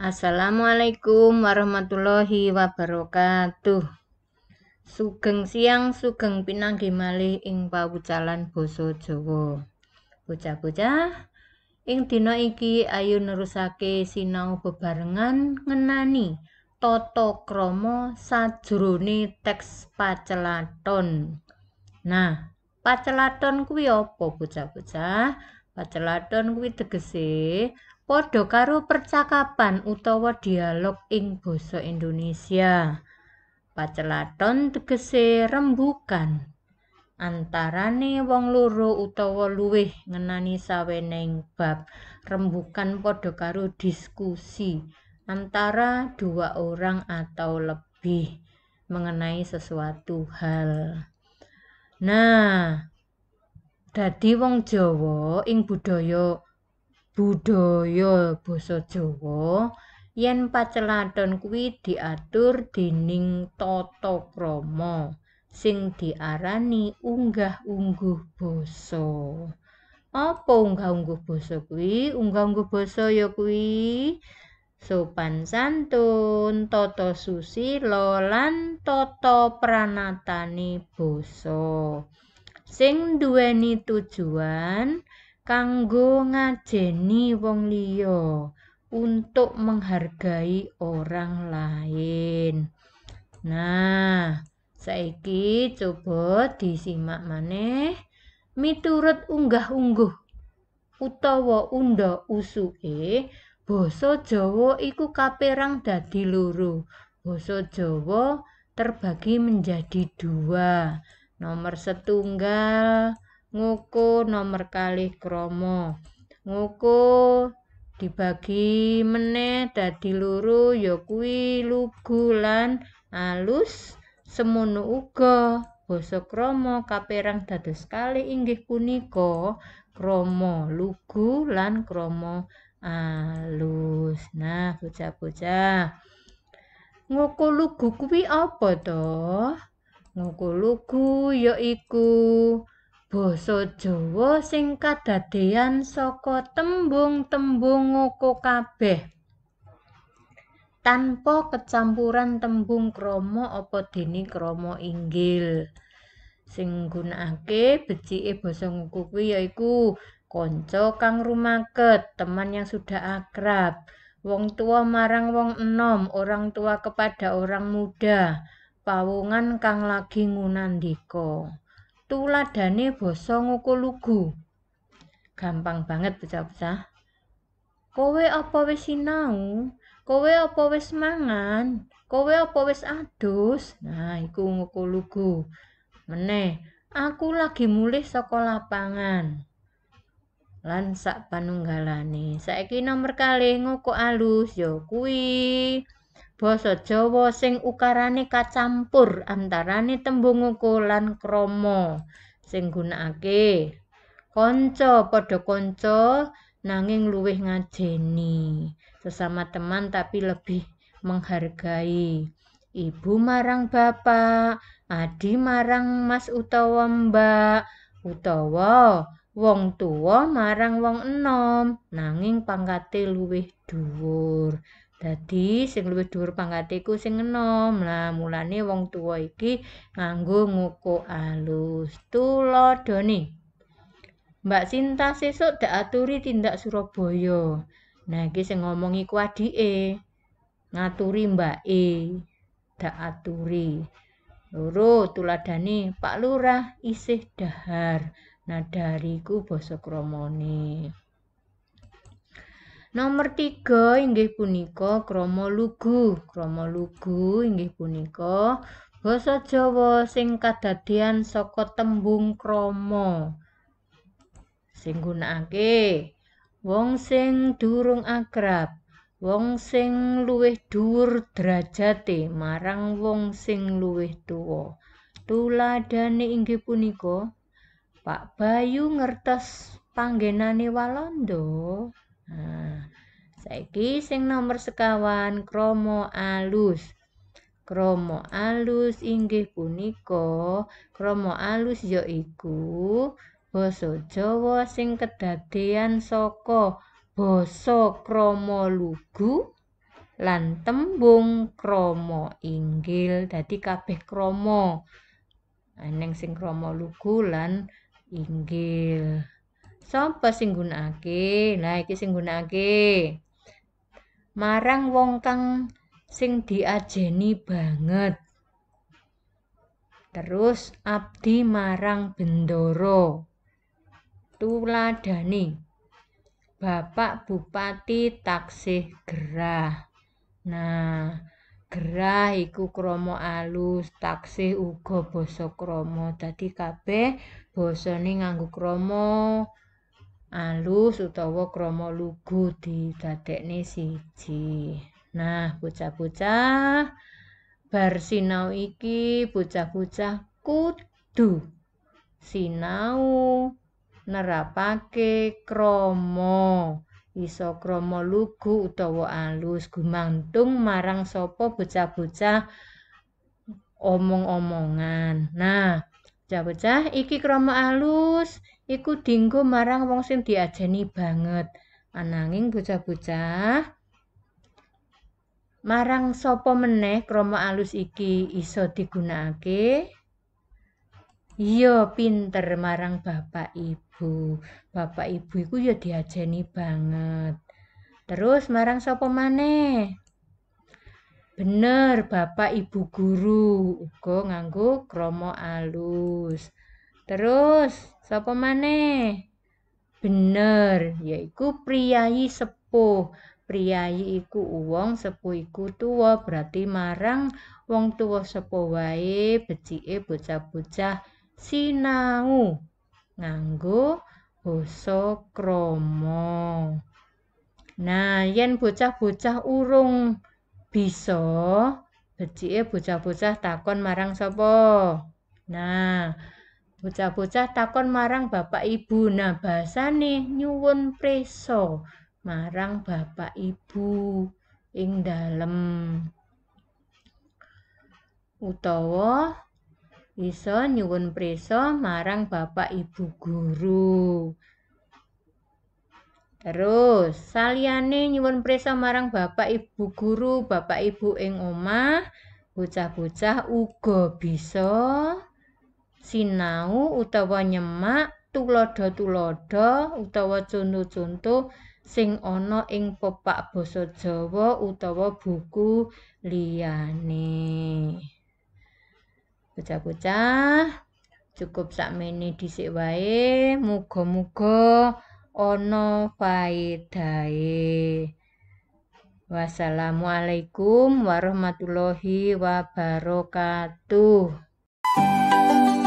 Assalamualaikum warahmatullahi wabarakatuh. Sugeng siang sugeng pinanggih malih ing pawucalan basa Jawa. Bocah-bocah, ing dina iki ayo nerusake sinau bebarengan ngenani tata krama sajrone teks pacelaton. Nah, pacelaton kuwi apa bocah-bocah? Pacelaton kuwi tegese padha karo percakapan utawa dialog ing basa Indonesia. Pacelaton tegese rembukan antarane wong loro utawa luwih ngenani saweneng bab. rembukan padha karo diskusi antara dua orang atau lebih mengenai sesuatu hal. Nah, dadi wong Jawa ing budaya budaya basa Jawa yen pacelathon kuwi diatur dening tata krama sing diarani unggah-ungguh basa. Apa unggah-ungguh basa kuwi? Unggah-ungguh basa ya kuwi sopan santun, tata susi lolan tata pranatane basa sing duweni tujuan kanggo ngajeni wong liya untuk menghargai orang lain. Nah, saiki coba disimak maneh miturut unggah-ungguh utawa unda usuke basa Jawa iku kaperang dadi loro. Basa Jawa terbagi menjadi dua. Nomor setunggal ngoko nomor kalih kromo ngoko dibagi meneh dadi luru ya kuwi lugu lan alus semono uga basa kromo kapirang dados kalih inggih punika kromo lugu lan kromo alus nah bocah-bocah ngoko lugu kuwi apa to ngoko lugu yaiku iku Basa Jawa sing kadadean saka tembung-tembung ngoko kabeh. Tanpa kecampuran tembung krama apa dene krama inggil. Sing gunakake becike basa nguku kuwi yaiku kanca kang rumaket, teman yang sudah akrab, wong tua marang wong enom, orang tua kepada orang muda, pawongan kang lagi ngunandika. tuladane basa ngoko lugu gampang banget pecah-pecah kowe apa wis sinau kowe apa wis mangan kowe apa wis adus nah iku ngoko lugu meneh aku lagi mulih saka lapangan lan sak panunggalane saiki nomor kali ngoko alus yo kuwi basa Jawa sing ukarane kacampur antarane tembung ngoko lan krama sing gunakake kanca padha kanca nanging luwih ngajeni sesama teman tapi lebih menghargai ibu marang bapak adi marang mas utawa mbak utawa wong tuwa marang wong enom nanging pangkate luwih dhuwur Dadi sing luwih dhuwur pangkate iku sing enom. Lah mulane wong tuwa iki nganggo ngoko alus tulodone. Mbak Sinta sesuk dak tindak Surabaya. Nah iki sing ngomong iku adike. Ngaturi Mbak E. Dak aturi. Loro Pak Lurah isih dahar. Nah dariku basa kramane. Nomor tiga inggih punika kromo lugu. Kromo lugu inggih punika basa Jawa sing kadadian saka tembung kromo. Sing gunakake wong sing durung akrab, wong sing luwih dhuwur derajate marang wong sing luwih tuwa. Tuladane inggih punika Pak Bayu ngertes panggenane Walanda. saiki sing nomor sekawan kromo alus kromo alus inggih punika kromo alus ya iku basa Jawa sing kedadean saka basa kromo lugu lan tembung kromo inggil dadi kabeh kromo aning sing kromo lugu lan inggil sapa sing gunakake nah iki sing gunakake marang wong kang sing diajeni banget terus abdi marang bendoro tuladani bapak bupati taksih gerah nah gerah iku kromo alus taksih uga basa kromo dadi kabeh basane nganggo kromo alus utawa krama lugu didadekne siji. Nah, bocah-bocah bar sinau iki bocah-bocah kudu sinau nerapake krama iso krama lugu utawa alus gumantung marang sapa bocah-bocah omong-omongan. Nah, Cah-cah iki krama alus iku dinggo marang wong sing diajeni banget. Ananging bocah-bocah marang sapa meneh krama alus iki iso digunakake? Iya, pinter marang bapak ibu. Bapak ibu iku ya diajeni banget. Terus marang sapa maneh? bener bapak ibu guru uga nganggo kromo alus terus sapa maneh bener yaiku priayi sepuh Priayi iku wong sepuh iku tuwa berarti marang wong tuwa sepuh wae becike bocah-bocah sinau nganggo basa kromo nah yen bocah-bocah urung bisa becike bocah-bocah takon marang sapa nah bocah-bocah takon marang bapak ibu nah basane nyuwun preso marang bapak ibu ing dalem utawa iso nyuwun preso marang bapak ibu guru Terus saliyane nyuwun preso marang Bapak Ibu guru, Bapak Ibu ing omah, bocah-bocah uga bisa sinau utawa nyemak tulodo-tulodo utawa conto-conto sing ana ing pepak basa Jawa utawa buku liyane. Bocah-bocah cukup sakmene dhisik wae, muga -mugo... ono faedae. Wassalamualaikum warahmatullahi wabarakatuh.